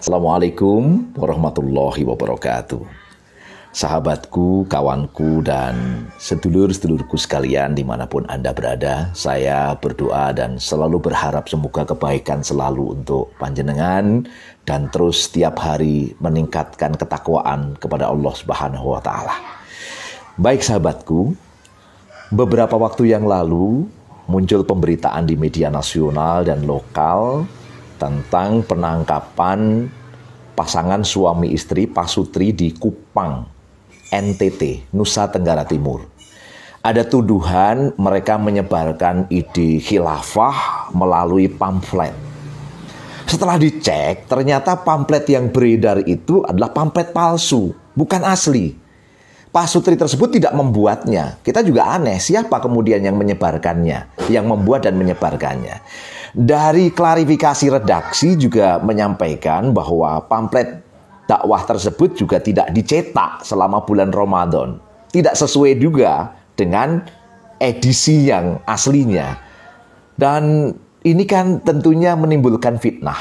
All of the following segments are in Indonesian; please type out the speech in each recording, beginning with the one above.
Assalamualaikum warahmatullahi wabarakatuh. Sahabatku, kawanku, dan sedulur-sedulurku sekalian dimanapun Anda berada, saya berdoa dan selalu berharap semoga kebaikan selalu untuk panjenengan dan terus setiap hari meningkatkan ketakwaan kepada Allah Subhanahu wa Ta'ala. Baik sahabatku, beberapa waktu yang lalu muncul pemberitaan di media nasional dan lokal tentang penangkapan pasangan suami istri Pasutri di Kupang, NTT, Nusa Tenggara Timur. Ada tuduhan mereka menyebarkan ide khilafah melalui pamflet. Setelah dicek, ternyata pamflet yang beredar itu adalah pamflet palsu, bukan asli. Pak Sutri tersebut tidak membuatnya. Kita juga aneh, siapa kemudian yang menyebarkannya, yang membuat dan menyebarkannya. Dari klarifikasi redaksi juga menyampaikan bahwa pamflet dakwah tersebut juga tidak dicetak selama bulan Ramadan. Tidak sesuai juga dengan edisi yang aslinya. Dan ini kan tentunya menimbulkan fitnah.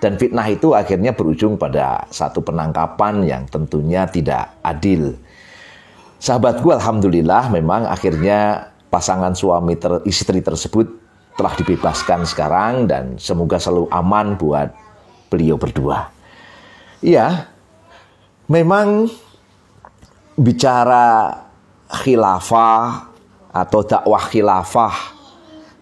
Dan fitnah itu akhirnya berujung pada satu penangkapan yang tentunya tidak adil. Sahabatku alhamdulillah memang akhirnya pasangan suami ter istri tersebut telah dibebaskan sekarang dan semoga selalu aman buat beliau berdua. Iya, memang bicara khilafah atau dakwah khilafah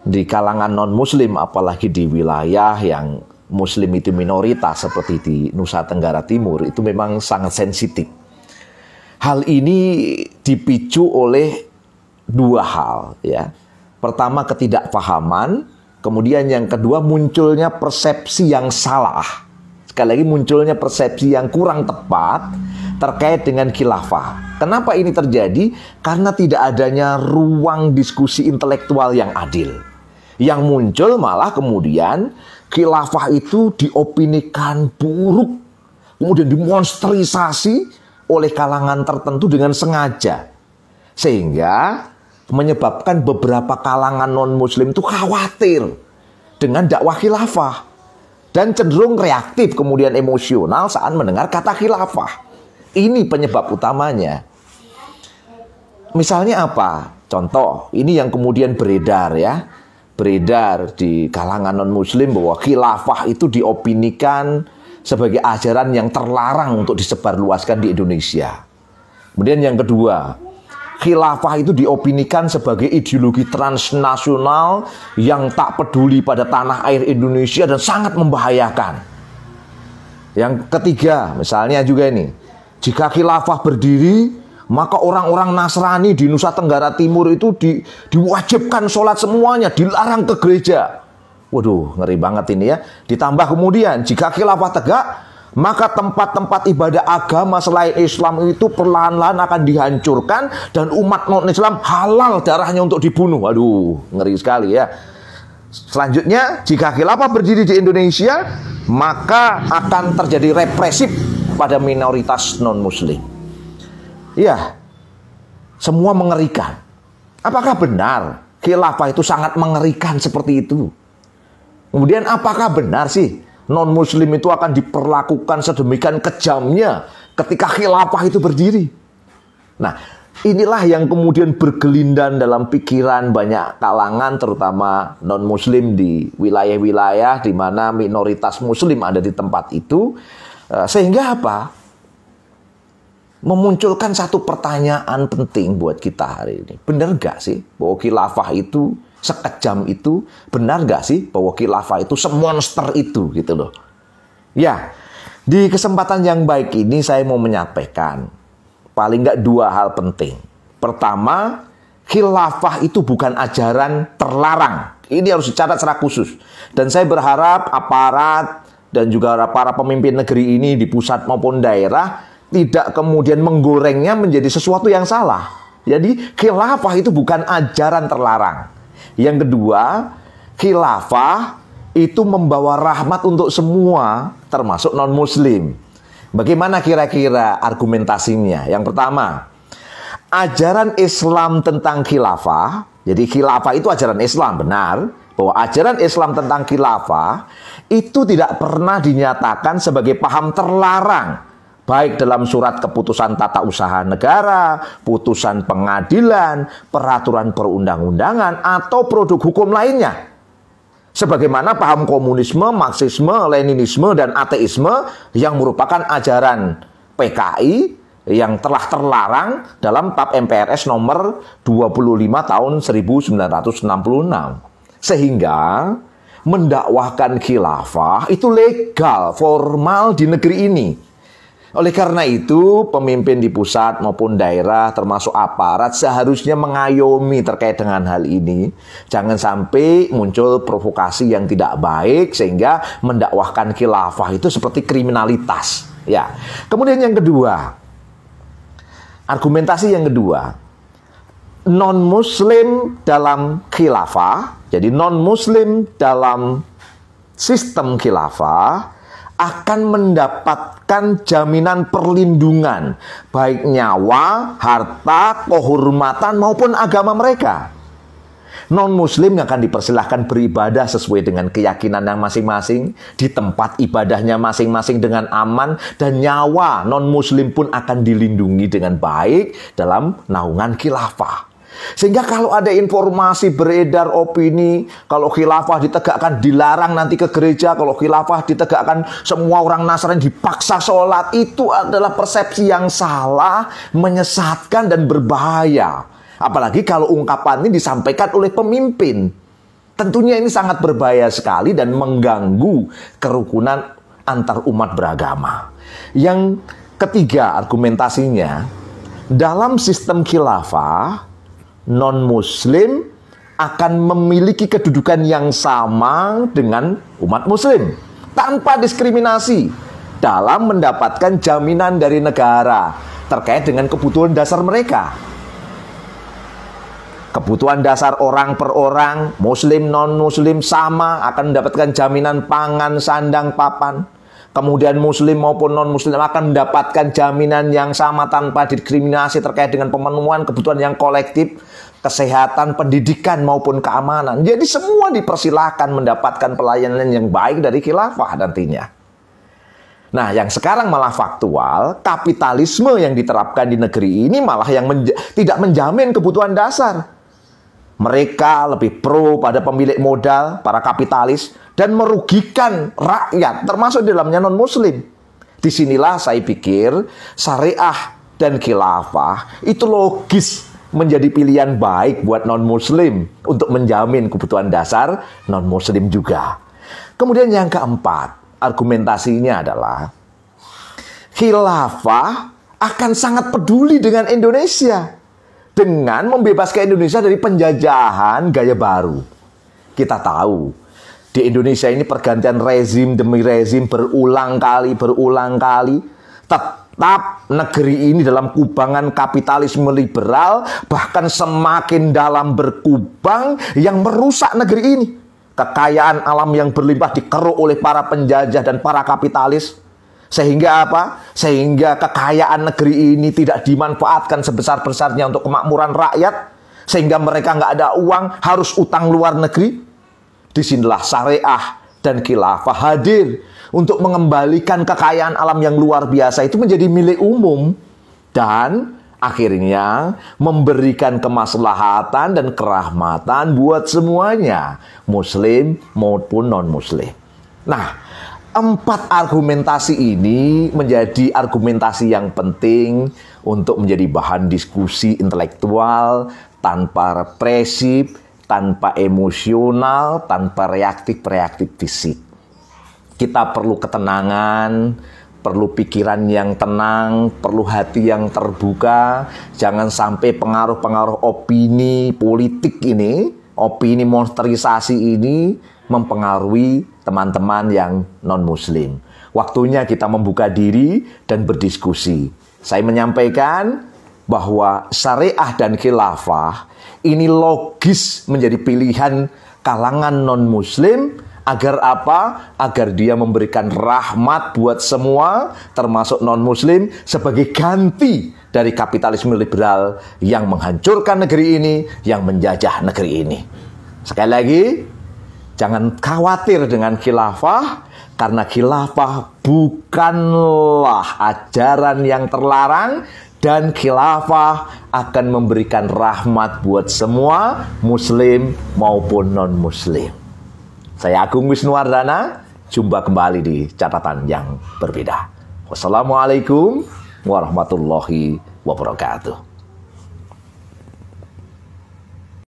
di kalangan non-muslim apalagi di wilayah yang muslim itu minoritas seperti di Nusa Tenggara Timur itu memang sangat sensitif. Hal ini dipicu oleh dua hal ya Pertama ketidakpahaman, kemudian yang kedua munculnya persepsi yang salah. Sekali lagi munculnya persepsi yang kurang tepat terkait dengan khilafah. Kenapa ini terjadi? Karena tidak adanya ruang diskusi intelektual yang adil. Yang muncul malah kemudian khilafah itu diopinikan buruk, kemudian dimonsterisasi oleh kalangan tertentu dengan sengaja. Sehingga menyebabkan beberapa kalangan non-muslim itu khawatir dengan dakwah khilafah dan cenderung reaktif kemudian emosional saat mendengar kata khilafah. Ini penyebab utamanya. Misalnya apa? Contoh, ini yang kemudian beredar ya. Beredar di kalangan non-muslim bahwa khilafah itu diopinikan sebagai ajaran yang terlarang untuk disebarluaskan di Indonesia. Kemudian yang kedua, khilafah itu diopinikan sebagai ideologi transnasional yang tak peduli pada tanah air Indonesia dan sangat membahayakan. Yang ketiga, misalnya juga ini, jika khilafah berdiri, maka orang-orang Nasrani di Nusa Tenggara Timur itu di, diwajibkan sholat semuanya, dilarang ke gereja. Waduh, ngeri banget ini ya. Ditambah kemudian, jika khilafah tegak, maka tempat-tempat ibadah agama selain Islam itu perlahan-lahan akan dihancurkan dan umat non-Islam halal darahnya untuk dibunuh. waduh, ngeri sekali ya. Selanjutnya, jika khilafah berdiri di Indonesia, maka akan terjadi represif pada minoritas non-muslim. Ya, semua mengerikan. Apakah benar khilafah itu sangat mengerikan seperti itu? Kemudian apakah benar sih non muslim itu akan diperlakukan sedemikian kejamnya ketika khilafah itu berdiri. Nah, inilah yang kemudian bergelindan dalam pikiran banyak kalangan terutama non muslim di wilayah-wilayah di mana minoritas muslim ada di tempat itu eh, sehingga apa? Memunculkan satu pertanyaan penting buat kita hari ini. Benar gak sih bahwa khilafah itu sekejam itu benar gak sih bahwa khilafah itu semonster itu gitu loh ya di kesempatan yang baik ini saya mau menyampaikan paling nggak dua hal penting pertama khilafah itu bukan ajaran terlarang ini harus dicatat secara khusus dan saya berharap aparat dan juga para pemimpin negeri ini di pusat maupun daerah tidak kemudian menggorengnya menjadi sesuatu yang salah jadi khilafah itu bukan ajaran terlarang. Yang kedua, khilafah itu membawa rahmat untuk semua, termasuk non-muslim. Bagaimana kira-kira argumentasinya? Yang pertama, ajaran Islam tentang khilafah, jadi khilafah itu ajaran Islam, benar, bahwa ajaran Islam tentang khilafah itu tidak pernah dinyatakan sebagai paham terlarang baik dalam surat keputusan tata usaha negara, putusan pengadilan, peraturan perundang-undangan, atau produk hukum lainnya. Sebagaimana paham komunisme, marxisme, leninisme, dan ateisme yang merupakan ajaran PKI yang telah terlarang dalam TAP MPRS nomor 25 tahun 1966. Sehingga mendakwahkan khilafah itu legal, formal di negeri ini oleh karena itu, pemimpin di pusat maupun daerah termasuk aparat seharusnya mengayomi terkait dengan hal ini. Jangan sampai muncul provokasi yang tidak baik sehingga mendakwahkan khilafah itu seperti kriminalitas. Ya. Kemudian yang kedua, argumentasi yang kedua, non-muslim dalam khilafah, jadi non-muslim dalam sistem khilafah akan mendapatkan jaminan perlindungan, baik nyawa, harta, kehormatan, maupun agama mereka. Non-Muslim akan dipersilahkan beribadah sesuai dengan keyakinan yang masing-masing, di tempat ibadahnya masing-masing dengan aman, dan nyawa non-Muslim pun akan dilindungi dengan baik dalam naungan khilafah. Sehingga kalau ada informasi beredar opini, kalau khilafah ditegakkan dilarang nanti ke gereja, kalau khilafah ditegakkan semua orang Nasrani dipaksa sholat, itu adalah persepsi yang salah, menyesatkan dan berbahaya. Apalagi kalau ungkapan ini disampaikan oleh pemimpin. Tentunya ini sangat berbahaya sekali dan mengganggu kerukunan antar umat beragama. Yang ketiga argumentasinya, dalam sistem khilafah non-muslim akan memiliki kedudukan yang sama dengan umat muslim tanpa diskriminasi dalam mendapatkan jaminan dari negara terkait dengan kebutuhan dasar mereka. Kebutuhan dasar orang per orang, muslim non muslim sama akan mendapatkan jaminan pangan, sandang, papan. Kemudian muslim maupun non-muslim akan mendapatkan jaminan yang sama tanpa diskriminasi terkait dengan pemenuhan kebutuhan yang kolektif, kesehatan, pendidikan maupun keamanan. Jadi semua dipersilahkan mendapatkan pelayanan yang baik dari khilafah nantinya. Nah, yang sekarang malah faktual, kapitalisme yang diterapkan di negeri ini malah yang menja tidak menjamin kebutuhan dasar. Mereka lebih pro pada pemilik modal, para kapitalis, dan merugikan rakyat, termasuk di dalamnya non-muslim. Disinilah saya pikir syariah dan khilafah itu logis menjadi pilihan baik buat non-muslim untuk menjamin kebutuhan dasar non-muslim juga. Kemudian yang keempat, argumentasinya adalah khilafah akan sangat peduli dengan Indonesia dengan membebaskan Indonesia dari penjajahan gaya baru. Kita tahu di Indonesia ini pergantian rezim demi rezim berulang kali berulang kali tetap negeri ini dalam kubangan kapitalisme liberal bahkan semakin dalam berkubang yang merusak negeri ini. Kekayaan alam yang berlimpah dikeruk oleh para penjajah dan para kapitalis sehingga apa? Sehingga kekayaan negeri ini tidak dimanfaatkan sebesar-besarnya untuk kemakmuran rakyat. Sehingga mereka nggak ada uang, harus utang luar negeri. Disinilah syariah dan khilafah hadir untuk mengembalikan kekayaan alam yang luar biasa itu menjadi milik umum. Dan akhirnya memberikan kemaslahatan dan kerahmatan buat semuanya. Muslim maupun non-muslim. Nah, Empat argumentasi ini menjadi argumentasi yang penting untuk menjadi bahan diskusi intelektual tanpa represif, tanpa emosional, tanpa reaktif-reaktif fisik. Kita perlu ketenangan, perlu pikiran yang tenang, perlu hati yang terbuka, jangan sampai pengaruh-pengaruh opini politik ini opini monsterisasi ini mempengaruhi teman-teman yang non-muslim. Waktunya kita membuka diri dan berdiskusi. Saya menyampaikan bahwa syariah dan khilafah ini logis menjadi pilihan kalangan non-muslim agar apa? Agar dia memberikan rahmat buat semua termasuk non-muslim sebagai ganti dari kapitalisme liberal yang menghancurkan negeri ini, yang menjajah negeri ini. Sekali lagi, jangan khawatir dengan khilafah, karena khilafah bukanlah ajaran yang terlarang, dan khilafah akan memberikan rahmat buat semua muslim maupun non-muslim. Saya Agung Wisnuwardana, jumpa kembali di catatan yang berbeda. Wassalamualaikum warahmatullahi wabarakatuh.